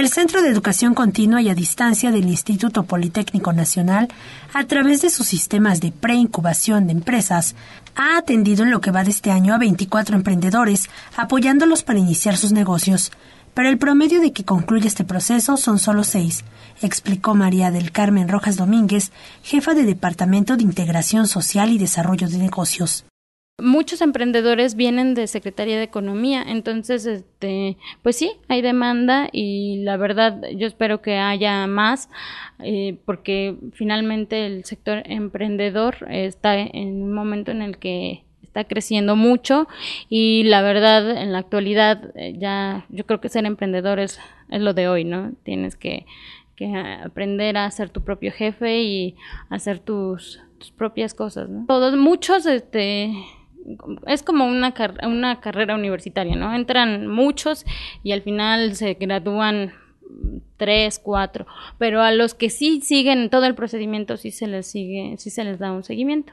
el Centro de Educación Continua y a Distancia del Instituto Politécnico Nacional, a través de sus sistemas de preincubación de empresas, ha atendido en lo que va de este año a 24 emprendedores, apoyándolos para iniciar sus negocios. Pero el promedio de que concluye este proceso son solo seis, explicó María del Carmen Rojas Domínguez, jefa de Departamento de Integración Social y Desarrollo de Negocios muchos emprendedores vienen de Secretaría de Economía, entonces, este, pues sí, hay demanda y la verdad yo espero que haya más, eh, porque finalmente el sector emprendedor está en un momento en el que está creciendo mucho y la verdad en la actualidad eh, ya yo creo que ser emprendedor es, lo de hoy, ¿no? Tienes que, que aprender a ser tu propio jefe y hacer tus tus propias cosas, ¿no? Todos, muchos, este, es como una, carrera universitaria, ¿no? Entran muchos y al final se gradúan tres, cuatro, pero a los que sí siguen todo el procedimiento sí se les sigue, sí se les da un seguimiento.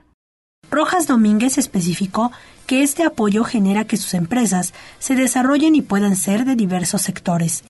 Rojas Domínguez especificó que este apoyo genera que sus empresas se desarrollen y puedan ser de diversos sectores,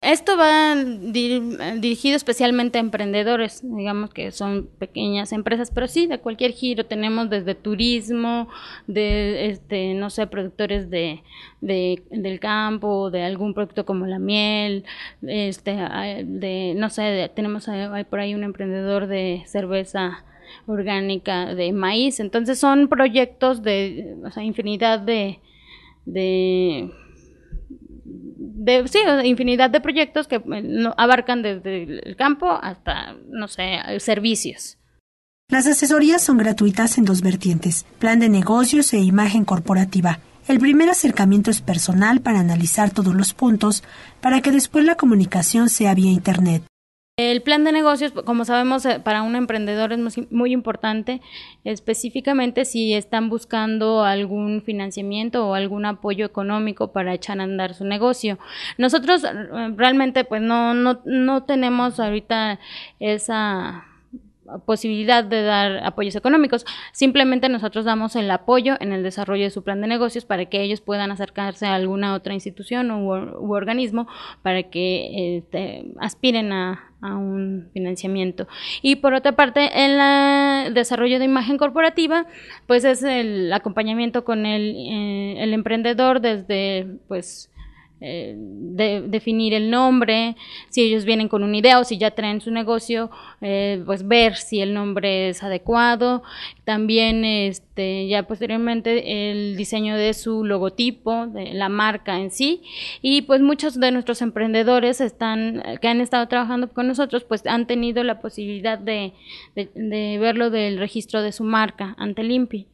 esto va dirigido especialmente a emprendedores, digamos que son pequeñas empresas, pero sí, de cualquier giro tenemos desde turismo, de, este, no sé, productores de, del campo, de algún producto como la miel, este, de, no sé, tenemos eh, hay por ahí un emprendedor de cerveza orgánica de maíz, entonces son proyectos de, o sea, infinidad de, de de, sí, infinidad de proyectos que eh, abarcan desde el campo hasta, no sé, servicios. Las asesorías son gratuitas en dos vertientes, plan de negocios e imagen corporativa. El primer acercamiento es personal para analizar todos los puntos, para que después la comunicación sea vía Internet. El plan de negocios, como sabemos, eh, para un emprendedor es muy importante, específicamente si están buscando algún financiamiento o algún apoyo económico para echar a andar su negocio. Nosotros eh, realmente pues no, no, no tenemos ahorita esa posibilidad de dar apoyos económicos. Simplemente nosotros damos el apoyo en el desarrollo de su plan de negocios para que ellos puedan acercarse a alguna otra institución u, organismo para que este, aspiren a, un financiamiento. Y por otra parte, el desarrollo de imagen corporativa, pues es el acompañamiento con el, eh, el emprendedor desde, pues, eh, definir el nombre, si ellos vienen con una idea o si ya traen su negocio, eh, pues ver si el nombre es adecuado. También este, ya posteriormente el diseño de su logotipo, de la marca en sí. Y pues muchos de nuestros emprendedores están, que han estado trabajando con nosotros, pues han tenido la posibilidad de, de verlo del registro de su marca ante Limpi.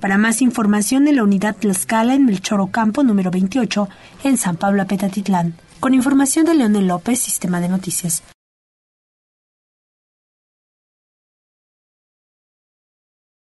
Para más información en la unidad Tlaxcala en Melchor Ocampo número 28 en San Pablo Petatitlán, Con información de Leonel López, Sistema de Noticias.